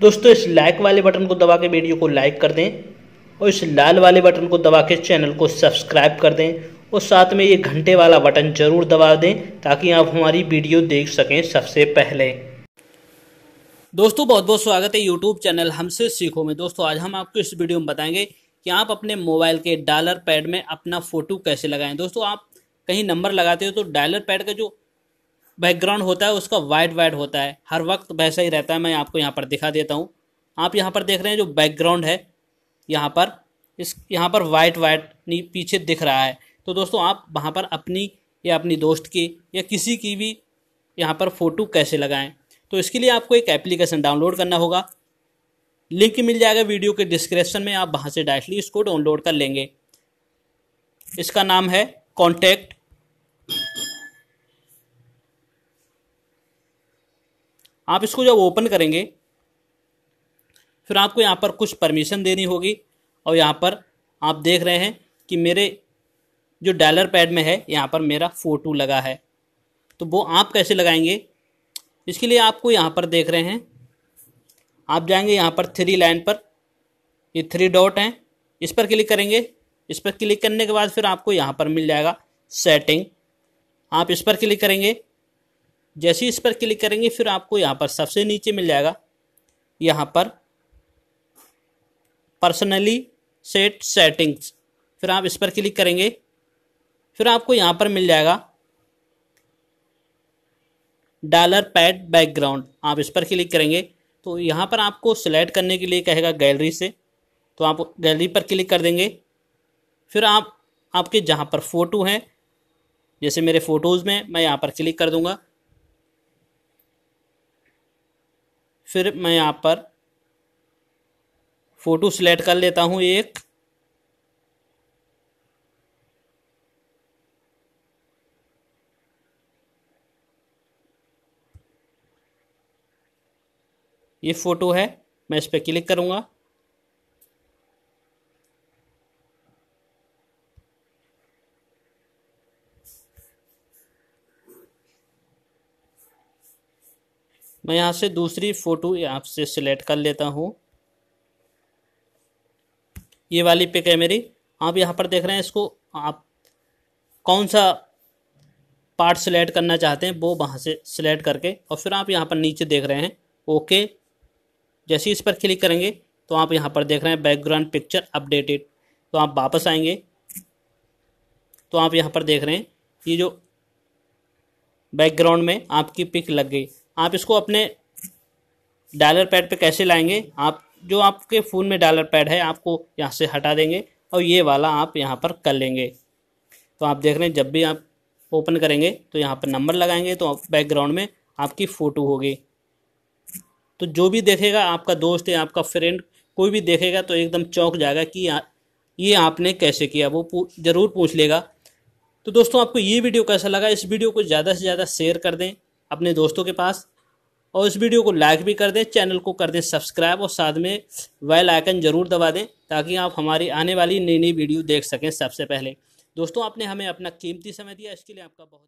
दोस्तों इस लाइक वाले बटन को दबा के वीडियो को लाइक कर दें और इस लाल वाले बटन को दबा के चैनल को सब्सक्राइब कर दें और साथ में ये घंटे वाला बटन ज़रूर दबा दें ताकि आप हमारी वीडियो देख सकें सबसे पहले दोस्तों बहुत बहुत स्वागत है यूट्यूब चैनल हमसे सीखो में दोस्तों आज हम आपको इस वीडियो में बताएंगे कि आप अपने मोबाइल के डायलर पैड में अपना फ़ोटो कैसे लगाएं दोस्तों आप कहीं नंबर लगाते हो तो डायलर पैड का जो बैकग्राउंड होता है उसका वाइड वाइड होता है हर वक्त वैसा ही रहता है मैं आपको यहाँ पर दिखा देता हूँ आप यहाँ पर देख रहे हैं जो बैकग्राउंड है यहाँ पर इस यहाँ पर वाइट वाइट पीछे दिख रहा है तो दोस्तों आप वहाँ पर अपनी या अपनी दोस्त की या किसी की भी यहाँ पर फ़ोटो कैसे लगाएं तो इसके लिए आपको एक एप्लीकेशन डाउनलोड करना होगा लिंक मिल जाएगा वीडियो के डिस्क्रिप्शन में आप वहाँ से डायरेक्टली इसको डाउनलोड कर लेंगे इसका नाम है कॉन्टैक्ट आप इसको जब ओपन करेंगे फिर आपको यहाँ पर कुछ परमिशन देनी होगी और यहाँ पर आप देख रहे हैं कि मेरे जो डायलर पैड में है यहाँ पर मेरा फ़ोटो लगा है तो वो आप कैसे लगाएंगे इसके लिए आपको यहाँ पर देख रहे हैं आप जाएंगे यहाँ पर थ्री लाइन पर ये थ्री डॉट हैं इस पर क्लिक करेंगे इस पर क्लिक करने के बाद फिर आपको यहाँ पर मिल जाएगा सेटिंग आप इस पर क्लिक करेंगे जैसे ही इस पर क्लिक करेंगे फिर आपको यहाँ पर सबसे नीचे मिल जाएगा यहाँ पर पर्सनली सेट सेटिंग्स फिर आप इस पर क्लिक करेंगे फिर आपको यहाँ पर मिल जाएगा डॉलर पैड बैकग्राउंड आप इस पर क्लिक करेंगे तो यहाँ पर आपको सिलेक्ट करने के लिए कहेगा गैलरी से तो आप गैलरी पर क्लिक कर देंगे फिर आप आपके जहाँ पर फ़ोटो हैं जैसे मेरे फ़ोटोज़ में मैं यहाँ पर क्लिक कर दूँगा फिर मैं यहाँ पर फ़ोटो सेलेक्ट कर लेता हूँ एक ये फ़ोटो है मैं इस पर क्लिक करूँगा मैं यहाँ से दूसरी फ़ोटो यहाँ से सिलेक्ट कर लेता हूँ ये वाली पिक है मेरी आप यहाँ पर देख रहे हैं इसको आप कौन सा पार्ट सिलेक्ट करना चाहते हैं वो वहाँ से सिलेक्ट करके और फिर आप यहाँ पर नीचे देख रहे हैं ओके जैसे इस पर क्लिक करेंगे तो आप यहाँ पर देख रहे हैं बैकग्राउंड पिक्चर अपडेटेड तो आप वापस आएंगे तो आप यहाँ पर देख रहे हैं ये जो बैकग्राउंड में आपकी पिक लग गई आप इसको अपने डायलर पैड पे कैसे लाएंगे आप जो आपके फ़ोन में डायलर पैड है आपको यहाँ से हटा देंगे और ये वाला आप यहाँ पर कर लेंगे तो आप देख रहे हैं जब भी आप ओपन करेंगे तो यहाँ पर नंबर लगाएंगे तो बैकग्राउंड में आपकी फ़ोटो होगी तो जो भी देखेगा आपका दोस्त या आपका फ्रेंड कोई भी देखेगा तो एकदम चौंक जाएगा कि ये आपने कैसे किया वो ज़रूर पूछ लेगा तो दोस्तों आपको ये वीडियो कैसा लगा इस वीडियो को ज़्यादा से ज़्यादा शेयर कर दें अपने दोस्तों के पास और इस वीडियो को लाइक भी कर दें चैनल को कर दें सब्सक्राइब और साथ में वेल आइकन ज़रूर दबा दें ताकि आप हमारी आने वाली नई नई वीडियो देख सकें सबसे पहले दोस्तों आपने हमें अपना कीमती समय दिया इसके लिए आपका बहुत